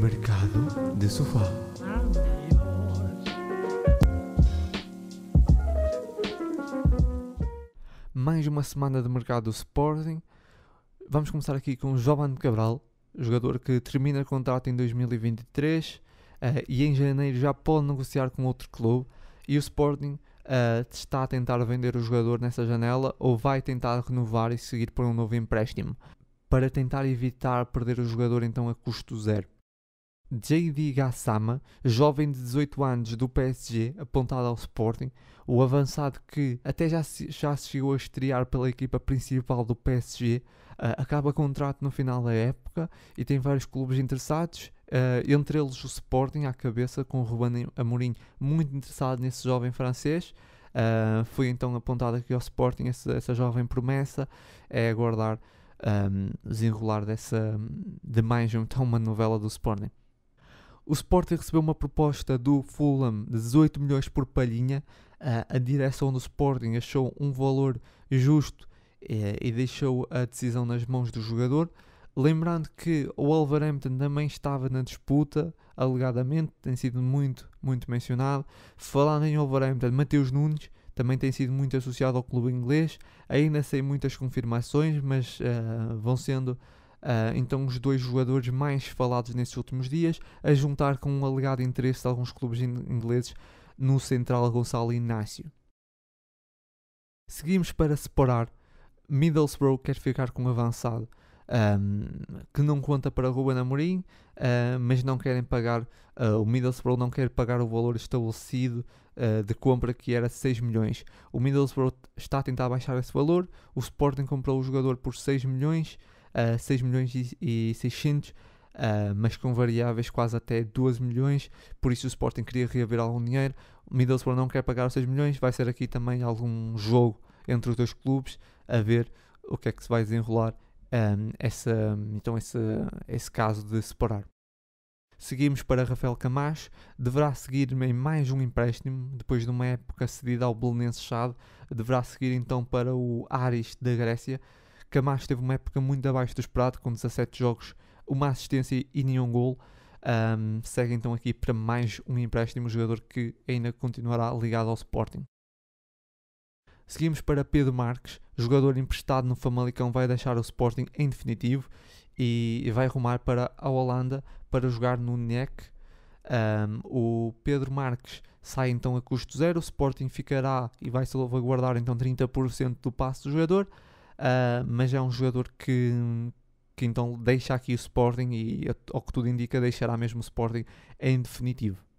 Mercado de Sofá. Mais uma semana de mercado do Sporting. Vamos começar aqui com Jovan Cabral, jogador que termina contrato em 2023 uh, eh, e em janeiro já pode negociar com outro clube. E o Sporting uh, está a tentar vender o jogador nessa janela ou vai tentar renovar e seguir por um novo empréstimo para tentar evitar perder o jogador então a custo zero. JD Gassama, jovem de 18 anos do PSG, apontado ao Sporting, o avançado que até já se, já se chegou a estrear pela equipa principal do PSG, uh, ah, acaba contrato no final da época e tem vários clubes interessados, uh, entre eles o Sporting à cabeça, com o Ruben Amorim muito interessado nesse jovem francês. Uh, foi então apontado aqui ao Sporting essa, essa jovem promessa, é aguardar um, desenrolar dessa, de mais então, uma novela do Sporting. O Sporting recebeu uma proposta do Fulham de 18 milhões por palhinha. Uh, a direção do Sporting achou um valor justo uh, e deixou a decisão nas mãos do jogador. Lembrando que o Wolverhampton também estava na disputa, alegadamente, tem sido muito, muito mencionado. Falando em Wolverhampton, Mateus Nunes também tem sido muito associado ao clube inglês. Ainda sem muitas confirmações, mas uh, vão sendo uh, então os dois jogadores mais falados nestes últimos dias, a juntar com um alegado interesse de alguns clubes ingleses no central Gonçalo Inácio. Seguimos para separar. Middlesbrough quer ficar com avançado um, que não conta para Ruben Amorim, uh, mas não querem pagar, uh, o Middlesbrough não quer pagar o valor estabelecido uh, de compra que era 6 milhões. O Middlesbrough está a tentar baixar esse valor, o Sporting comprou o jogador por 6 milhões, uh, 6 milhões e, 600 Uh, mas com variáveis quase até 12 milhões, por isso o Sporting queria reaver algum dinheiro, o Middlesbrough não quer pagar os 6 milhões, vai ser aqui também algum jogo entre os dois clubes, a ver o que é que se vai desenrolar um, essa, então esse, esse caso de separar. Seguimos para Rafael Camacho, deverá seguir em mais um empréstimo, depois de uma época cedida ao Belenense Chade, deverá seguir então para o Aris da Grécia. Camacho teve uma época muito abaixo do esperado, com 17 jogos, uma assistência e nenhum gol. Um, segue então aqui para mais um empréstimo, jogador que ainda continuará ligado ao Sporting. Seguimos para Pedro Marques, jogador emprestado no Famalicão, vai deixar o Sporting em definitivo e vai rumar para a Holanda para jogar no NEC. Um, o Pedro Marques sai então a custo zero, o Sporting ficará e vai salvaguardar então 30% do passe do jogador, uh, mas é um jogador que, que então deixa aqui o Sporting e, ao que tudo indica, deixará mesmo o Sporting em definitivo.